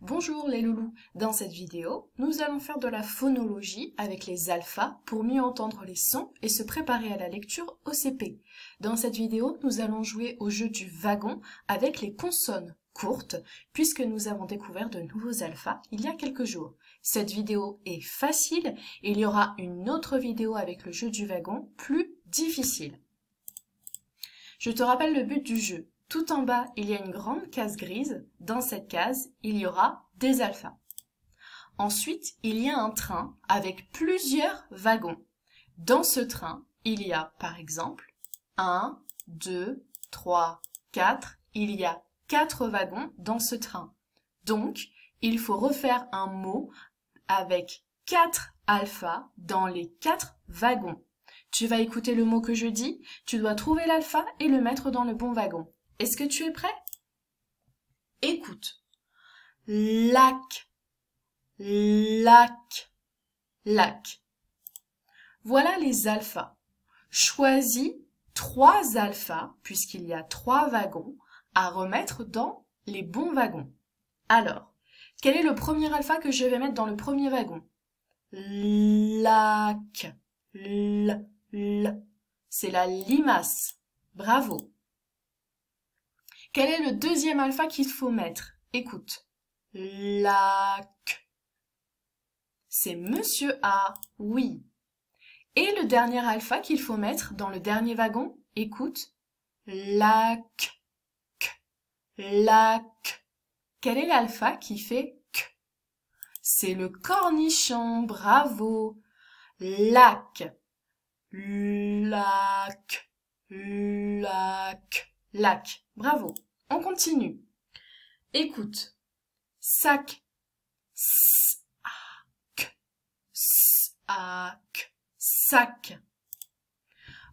Bonjour les loulous Dans cette vidéo, nous allons faire de la phonologie avec les alphas pour mieux entendre les sons et se préparer à la lecture OCP. Dans cette vidéo, nous allons jouer au jeu du wagon avec les consonnes courtes puisque nous avons découvert de nouveaux alphas il y a quelques jours. Cette vidéo est facile il y aura une autre vidéo avec le jeu du wagon plus difficile. Je te rappelle le but du jeu. Tout en bas, il y a une grande case grise. Dans cette case, il y aura des alphas. Ensuite, il y a un train avec plusieurs wagons. Dans ce train, il y a par exemple 1, 2, 3, 4. Il y a 4 wagons dans ce train. Donc, il faut refaire un mot avec 4 alphas dans les 4 wagons. Tu vas écouter le mot que je dis, tu dois trouver l'alpha et le mettre dans le bon wagon. Est-ce que tu es prêt Écoute. Lac, lac, lac. Voilà les alphas. Choisis trois alphas, puisqu'il y a trois wagons, à remettre dans les bons wagons. Alors, quel est le premier alpha que je vais mettre dans le premier wagon Lac. L. l. C'est la limace. Bravo. Quel est le deuxième alpha qu'il faut mettre Écoute. Lac. C'est monsieur A, oui. Et le dernier alpha qu'il faut mettre dans le dernier wagon Écoute. Lac. Lac. Quel est l'alpha qui fait K C'est le cornichon, bravo. Lac. Lac. Lac lac. Bravo. On continue. Écoute. Sac. Sac. Sac. Sac.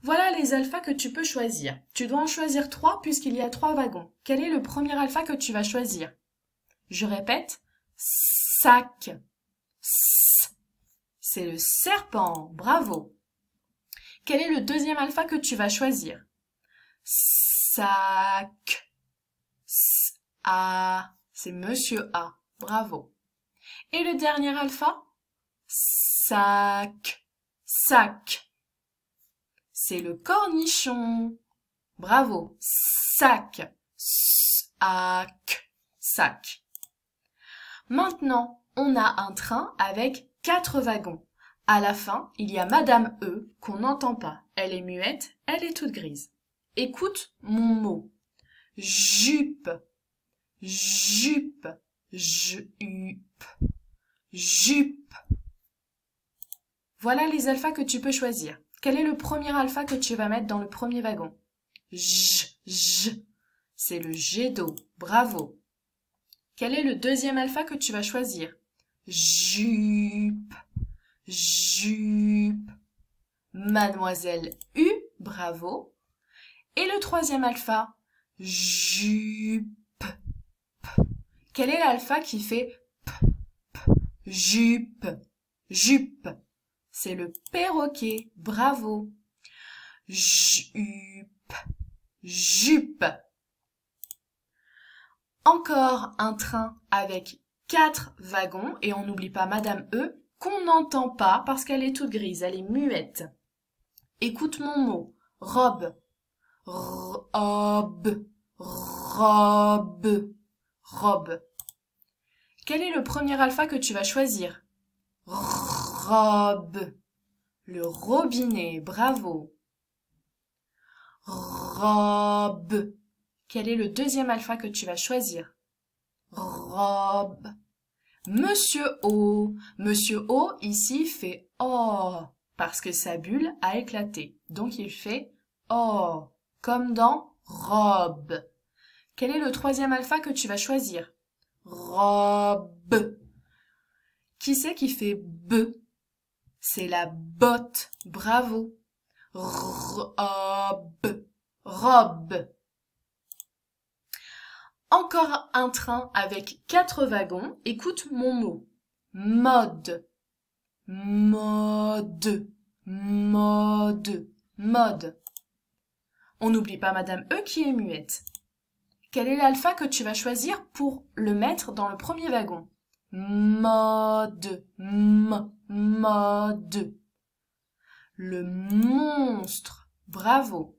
Voilà les alphas que tu peux choisir. Tu dois en choisir trois puisqu'il y a trois wagons. Quel est le premier alpha que tu vas choisir Je répète. Sac. C'est le serpent. Bravo. Quel est le deuxième alpha que tu vas choisir sac, s, a, c'est monsieur A, bravo. Et le dernier alpha, sac, sac, c'est le cornichon, bravo, sac, sac, sac. Maintenant, on a un train avec quatre wagons. À la fin, il y a Madame E qu'on n'entend pas. Elle est muette, elle est toute grise. Écoute mon mot. Jupe, jupe, jupe, jupe. Voilà les alphas que tu peux choisir. Quel est le premier alpha que tu vas mettre dans le premier wagon J, j. C'est le jet d'eau. Bravo. Quel est le deuxième alpha que tu vas choisir Jupe, jupe. Mademoiselle U, bravo. Et le troisième alpha, jup. Quel est l'alpha qui fait p, jup jupe, C'est le perroquet, bravo. Jup, jup. Encore un train avec quatre wagons, et on n'oublie pas Madame E, qu'on n'entend pas parce qu'elle est toute grise, elle est muette. Écoute mon mot, robe, ROB robe, robe. Quel est le premier alpha que tu vas choisir Rob Le robinet, bravo. Rob! Quel est le deuxième alpha que tu vas choisir Rob. Monsieur O. Monsieur O ici fait O parce que sa bulle a éclaté. Donc il fait O comme dans robe. Quel est le troisième alpha que tu vas choisir Robe. Qui c'est qui fait be C'est la botte. Bravo. Robe. Robe. Encore un train avec quatre wagons. Écoute mon mot. Mode. Mode. Mode. Mode. On n'oublie pas Madame E qui est muette. Quel est l'alpha que tu vas choisir pour le mettre dans le premier wagon Mode, m, mode. Le monstre, bravo.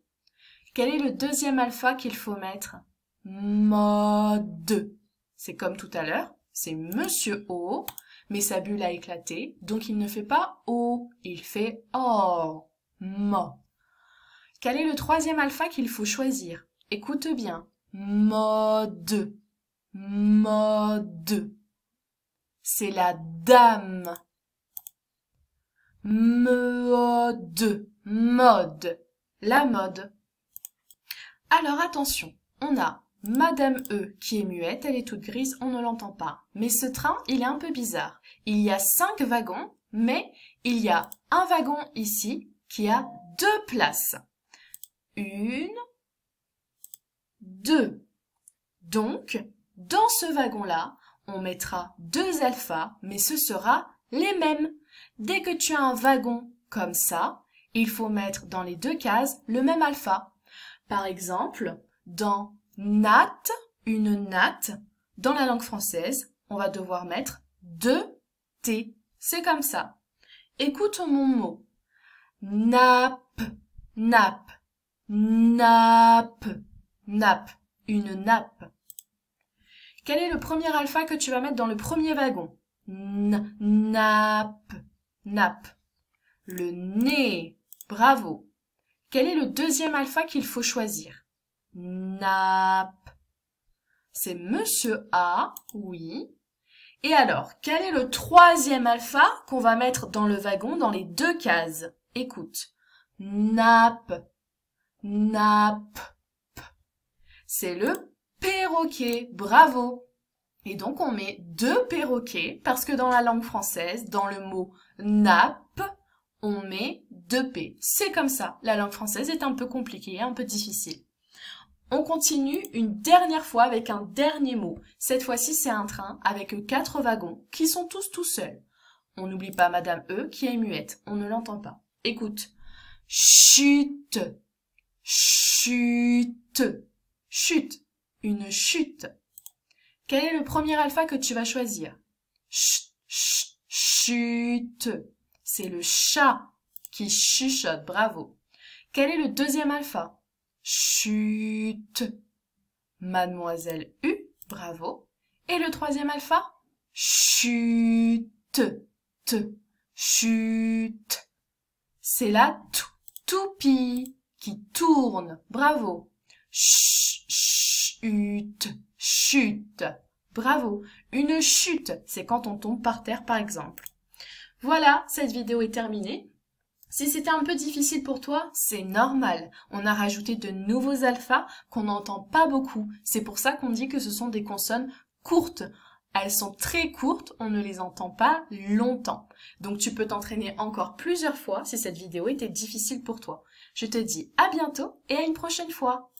Quel est le deuxième alpha qu'il faut mettre Mode. C'est comme tout à l'heure, c'est Monsieur O, mais sa bulle a éclaté, donc il ne fait pas O, il fait O. Mo. Quel est le troisième alpha qu'il faut choisir Écoute bien. Mode. Mode. C'est la dame. Mode. Mode. La mode. Alors attention, on a Madame E qui est muette, elle est toute grise, on ne l'entend pas. Mais ce train, il est un peu bizarre. Il y a cinq wagons, mais il y a un wagon ici qui a deux places une, deux. Donc, dans ce wagon-là, on mettra deux alphas, mais ce sera les mêmes. Dès que tu as un wagon comme ça, il faut mettre dans les deux cases le même alpha. Par exemple, dans natte, une natte, dans la langue française, on va devoir mettre deux T. C'est comme ça. Écoute mon mot. NAP NAP NAP NAP Une nappe. Quel est le premier alpha que tu vas mettre dans le premier wagon N NAP Nappe. Le nez. Bravo. Quel est le deuxième alpha qu'il faut choisir NAP C'est monsieur A, oui. Et alors, quel est le troisième alpha qu'on va mettre dans le wagon dans les deux cases Écoute. NAP Nap, C'est le perroquet. Bravo. Et donc on met deux perroquets parce que dans la langue française, dans le mot nap, on met deux P. C'est comme ça. La langue française est un peu compliquée, un peu difficile. On continue une dernière fois avec un dernier mot. Cette fois-ci, c'est un train avec quatre wagons qui sont tous tout seuls. On n'oublie pas Madame E qui est muette. On ne l'entend pas. Écoute. Chut Chute. Chute. Une chute. Quel est le premier alpha que tu vas choisir Ch, chute. C'est le chat qui chuchote, bravo. Quel est le deuxième alpha Chute. Mademoiselle U, bravo. Et le troisième alpha Chute. Chute. C'est la toupie qui tourne. Bravo. Chut, chute. Bravo. Une chute, c'est quand on tombe par terre par exemple. Voilà, cette vidéo est terminée. Si c'était un peu difficile pour toi, c'est normal. On a rajouté de nouveaux alphas qu'on n'entend pas beaucoup. C'est pour ça qu'on dit que ce sont des consonnes courtes. Elles sont très courtes, on ne les entend pas longtemps. Donc tu peux t'entraîner encore plusieurs fois si cette vidéo était difficile pour toi. Je te dis à bientôt et à une prochaine fois.